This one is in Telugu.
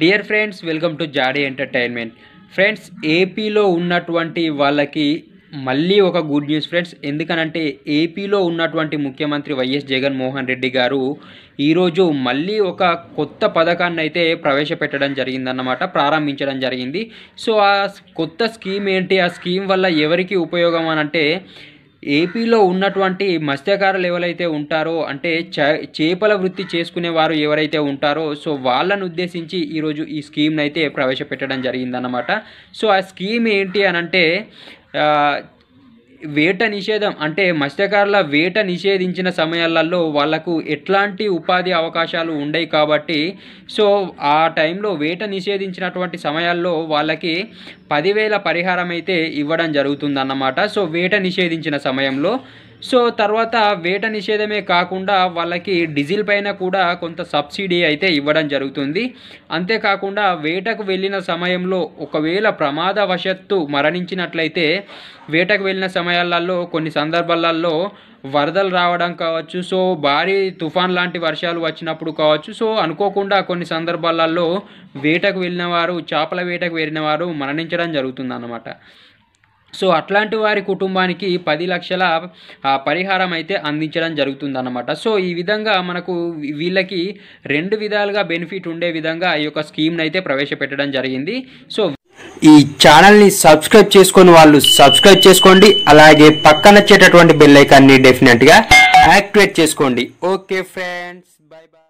డియర్ ఫ్రెండ్స్ వెల్కమ్ టు జాడీ ఎంటర్టైన్మెంట్ ఫ్రెండ్స్ ఏపీలో ఉన్నటువంటి వాళ్ళకి మళ్ళీ ఒక గుడ్ న్యూస్ ఫ్రెండ్స్ ఎందుకనంటే ఏపీలో ఉన్నటువంటి ముఖ్యమంత్రి వైఎస్ జగన్మోహన్ రెడ్డి గారు ఈరోజు మళ్ళీ ఒక కొత్త పథకాన్ని అయితే ప్రవేశపెట్టడం జరిగిందన్నమాట ప్రారంభించడం జరిగింది సో ఆ కొత్త స్కీమ్ ఏంటి ఆ స్కీమ్ వల్ల ఎవరికి ఉపయోగం అనంటే ఏపీలో ఉన్నటువంటి మత్స్యకారులు ఎవరైతే ఉంటారో అంటే చేపల వృత్తి చేసుకునే వారు ఎవరైతే ఉంటారో సో వాళ్ళను ఉద్దేశించి ఈరోజు ఈ స్కీమ్ని అయితే ప్రవేశపెట్టడం జరిగిందన్నమాట సో ఆ స్కీమ్ ఏంటి అనంటే వేట నిషేధం అంటే మత్స్యకారుల వేట నిషేధించిన సమయాలలో వాళ్ళకు ఎట్లాంటి ఉపాధి అవకాశాలు ఉండవు కాబట్టి సో ఆ టైంలో వేట నిషేధించినటువంటి సమయాల్లో వాళ్ళకి పదివేల పరిహారం అయితే ఇవ్వడం జరుగుతుందన్నమాట సో వేట నిషేధించిన సమయంలో సో తర్వాత వేట నిషేధమే కాకుండా వాళ్ళకి డీజిల్ పైన కూడా కొంత సబ్సిడీ అయితే ఇవ్వడం జరుగుతుంది అంతేకాకుండా వేటకు వెళ్ళిన సమయంలో ఒకవేళ ప్రమాదవశత్తు మరణించినట్లయితే వేటకు వెళ్ళిన సమయాలలో కొన్ని సందర్భాలలో వరదలు రావడం కావచ్చు సో భారీ తుఫాన్ లాంటి వర్షాలు వచ్చినప్పుడు కావచ్చు సో అనుకోకుండా కొన్ని సందర్భాలలో వేటకు వెళ్ళిన వారు చేపల వేటకు వెళ్ళిన వారు మరణించడం జరుగుతుంది అన్నమాట సో అట్లాంటి వారి కుటుంబానికి పది లక్షల పరిహారం అయితే అందించడం జరుగుతుందన్నమాట సో ఈ విధంగా మనకు వీళ్ళకి రెండు విధాలుగా బెనిఫిట్ ఉండే విధంగా ఈ యొక్క స్కీమ్ని అయితే ప్రవేశపెట్టడం జరిగింది సో ఈ ఛానల్ని సబ్స్క్రైబ్ చేసుకుని వాళ్ళు సబ్స్క్రైబ్ చేసుకోండి అలాగే పక్కన వచ్చేటటువంటి బెల్లైకాన్ని డెఫినెట్గా యాక్టివేట్ చేసుకోండి ఓకే ఫ్రెండ్స్ బాయ్ బాయ్